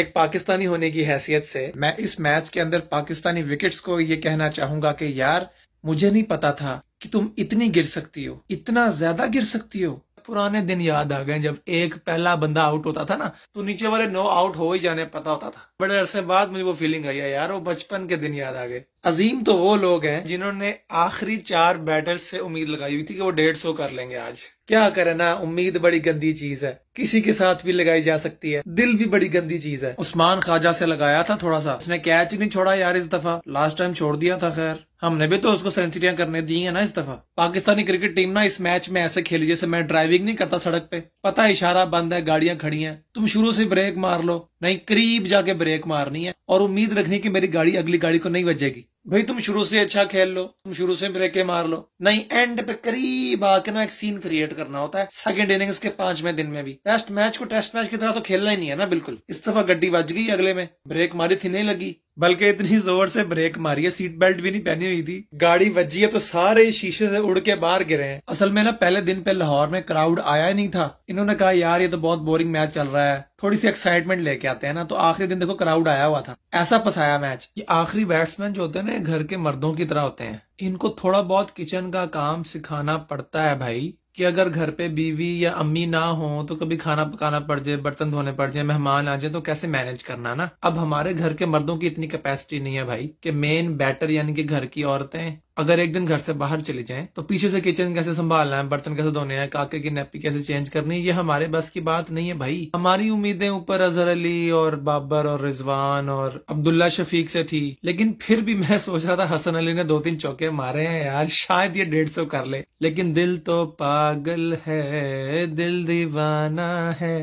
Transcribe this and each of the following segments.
एक पाकिस्तानी होने की हैसियत से मैं इस मैच के अंदर पाकिस्तानी विकेट्स को ये कहना चाहूंगा कि यार मुझे नहीं पता था कि तुम इतनी गिर सकती हो इतना ज्यादा गिर सकती हो पुराने दिन याद आ गए जब एक पहला बंदा आउट होता था ना तो नीचे वाले नो आउट हो ही जाने पता होता था बड़े अरसे बाद मुझे वो फीलिंग आई है यार वो बचपन के दिन याद आ गए अजीम तो वो लोग हैं जिन्होंने आखिरी चार बैटर से उम्मीद लगाई हुई थी कि वो डेढ़ सौ कर लेंगे आज क्या करे ना उम्मीद बड़ी गंदी चीज है किसी के साथ भी लगाई जा सकती है दिल भी बड़ी गंदी चीज है उस्मान ख्वाजा से लगाया था थोड़ा सा उसने कैच नहीं छोड़ा यार इस दफा लास्ट टाइम छोड़ दिया था खैर हमने भी तो उसको सेंचुरियां करने दी है ना इस दफा पाकिस्तानी क्रिकेट टीम ना इस मैच में ऐसे खेली जैसे मैं ड्राइविंग नहीं करता सड़क पे पता इशारा बंद है गाड़ियां खड़ी हैं तुम शुरू से ब्रेक मार लो नहीं करीब जाके ब्रेक मारनी है और उम्मीद रखनी कि मेरी गाड़ी अगली गाड़ी को नहीं बजेगी भाई तुम शुरू से अच्छा खेल लो तुम शुरू से ब्रेक मार लो नहीं एंड पे करीब आके ना एक सीन क्रिएट करना होता है सेकंड इनिंग्स के पांचवे दिन में भी टेस्ट मैच को टेस्ट मैच की तरह तो खेलना ही नहीं है ना बिल्कुल इस दफा गड्डी बज गई अगले में ब्रेक मारी थी नहीं लगी बल्कि इतनी जोर से ब्रेक मारी है सीट बेल्ट भी नहीं पहनी हुई थी गाड़ी बजी है तो सारे शीशे से उड़ के बाहर गिरे हैं असल में ना पहले दिन पे लाहौर में क्राउड आया ही नहीं था इन्होंने कहा यार ये तो बहुत बोरिंग मैच चल रहा है थोड़ी सी एक्साइटमेंट लेके जाते हैं ना तो आखिरी दिन देखो क्राउड आया हुआ था ऐसा पसाया मैच ये आखिरी बैट्समैन जो होते हैं ना घर के मर्दों की तरह होते हैं इनको थोड़ा बहुत किचन का काम सिखाना पड़ता है भाई कि अगर घर पे बीवी या अम्मी ना हो तो कभी खाना पकाना पड़ जाए बर्तन धोने पड़ जाए मेहमान आ जाए तो कैसे मैनेज करना ना अब हमारे घर के मर्दों की इतनी कैपेसिटी नहीं है भाई कि मेन बैटर यानी कि घर की औरतें अगर एक दिन घर से बाहर चले जाएं तो पीछे से किचन कैसे संभालना है बर्तन कैसे धोने हैं काके की नैपी कैसे चेंज करनी है ये हमारे बस की बात नहीं है भाई हमारी उम्मीदें ऊपर अजहर अली और बाबर और रिजवान और अब्दुल्ला शफीक से थी लेकिन फिर भी मैं सोच रहा था हसन अली ने दो तीन चौके मारे हैं यार शायद ये डेढ़ सौ कर ले लेकिन दिल तो पागल है दिल दीवाना है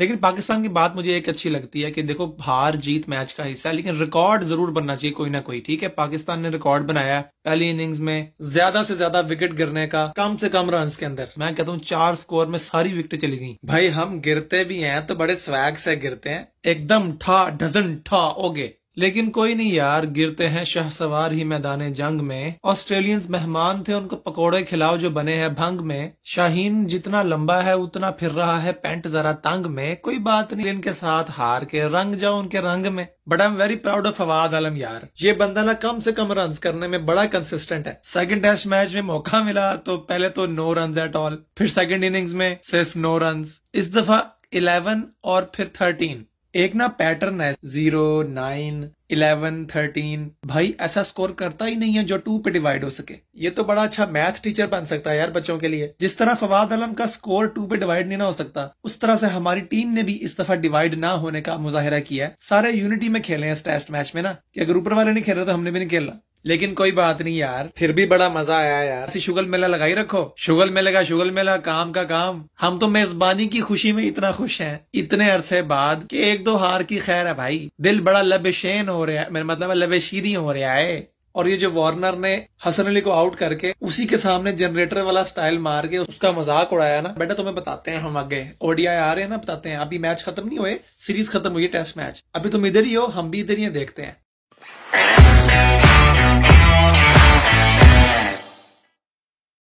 लेकिन पाकिस्तान की बात मुझे एक अच्छी लगती है कि देखो हार जीत मैच का हिस्सा है लेकिन रिकॉर्ड जरूर बनना चाहिए कोई ना कोई ठीक है पाकिस्तान ने रिकॉर्ड बनाया पहली इनिंग्स में ज्यादा से ज्यादा विकेट गिरने का कम से कम रन के अंदर मैं कहता हूँ चार स्कोर में सारी विकेट चली गई भाई हम गिरते भी हैं तो बड़े स्वैग से गिरते हैं एकदम ठा डजन ठा ओगे लेकिन कोई नहीं यार गिरते हैं शह सवार ही मैदान जंग में ऑस्ट्रेलियंस मेहमान थे उनको पकोड़े खिलाओ जो बने हैं भंग में शाहीन जितना लंबा है उतना फिर रहा है पेंट जरा तंग में कोई बात नहीं इनके साथ हार के रंग जाओ उनके रंग में but I am very proud of Fawad Alam यार ये बंदा ना कम से कम रन करने में बड़ा कंसिस्टेंट है सेकंड टेस्ट मैच में मौका मिला तो पहले तो नो रन एट ऑल फिर सेकंड इनिंग्स में सिर्फ नो रन इस दफा इलेवन और फिर थर्टीन एक ना पैटर्न है जीरो नाइन इलेवन थर्टीन भाई ऐसा स्कोर करता ही नहीं है जो टू पे डिवाइड हो सके ये तो बड़ा अच्छा मैथ टीचर बन सकता है यार बच्चों के लिए जिस तरह फवाद आलम का स्कोर टू पे डिवाइड नहीं ना हो सकता उस तरह से हमारी टीम ने भी इस दफा डिवाइड ना होने का मुजाहरा किया है सारे यूनिटी में खेले हैं इस टेस्ट मैच में ना कि अगर ऊपर वाले नहीं खेल रहे तो हमने भी नहीं खेलना लेकिन कोई बात नहीं यार फिर भी बड़ा मजा आया यार शुगल मेला लगाई रखो शुगल मेले का शुगल मेला काम का काम हम तो मेजबानी की खुशी में इतना खुश हैं इतने अरसे बाद कि एक दो हार की खैर है भाई दिल बड़ा लबेशेन हो रहा है मेरा मतलब लबेशीरी हो रहा है और ये जो वार्नर ने हसन अली को आउट करके उसी के सामने जनरेटर वाला स्टाइल मार के उसका मजाक उड़ाया ना बेटा तुम्हें बताते हैं हम आगे ओडीआई आ रहे हैं ना बताते हैं अभी मैच खत्म नहीं हुए सीरीज खत्म हुई टेस्ट मैच अभी तुम इधर ही हो हम भी इधर ही देखते हैं